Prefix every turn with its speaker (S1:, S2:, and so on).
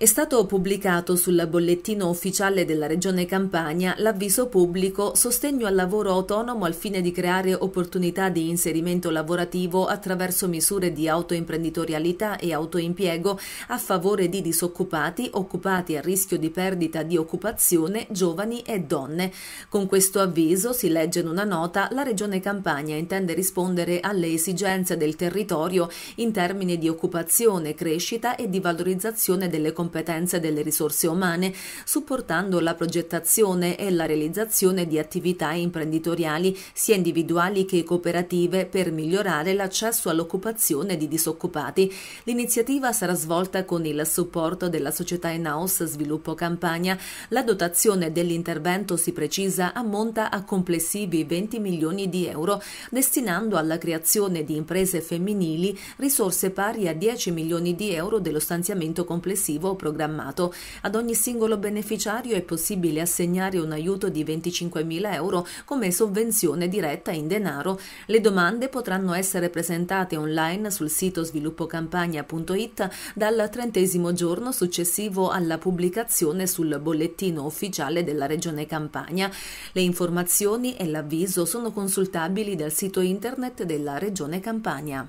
S1: È stato pubblicato sul bollettino ufficiale della Regione Campania l'avviso pubblico Sostegno al lavoro autonomo al fine di creare opportunità di inserimento lavorativo attraverso misure di autoimprenditorialità e autoimpiego a favore di disoccupati, occupati a rischio di perdita di occupazione, giovani e donne. Con questo avviso, si legge in una nota, la Regione Campania intende rispondere alle esigenze del territorio in termini di occupazione, crescita e di valorizzazione delle competenze competenze delle risorse umane, supportando la progettazione e la realizzazione di attività imprenditoriali sia individuali che cooperative per migliorare l'accesso all'occupazione di disoccupati. L'iniziativa sarà svolta con il supporto della società in-house Sviluppo Campania. La dotazione dell'intervento si precisa ammonta a complessivi 20 milioni di euro, destinando alla creazione di imprese femminili risorse pari a 10 milioni di euro dello stanziamento complessivo programmato. Ad ogni singolo beneficiario è possibile assegnare un aiuto di 25.000 euro come sovvenzione diretta in denaro. Le domande potranno essere presentate online sul sito sviluppocampagna.it dal trentesimo giorno successivo alla pubblicazione sul bollettino ufficiale della Regione Campania. Le informazioni e l'avviso sono consultabili dal sito internet della Regione Campania.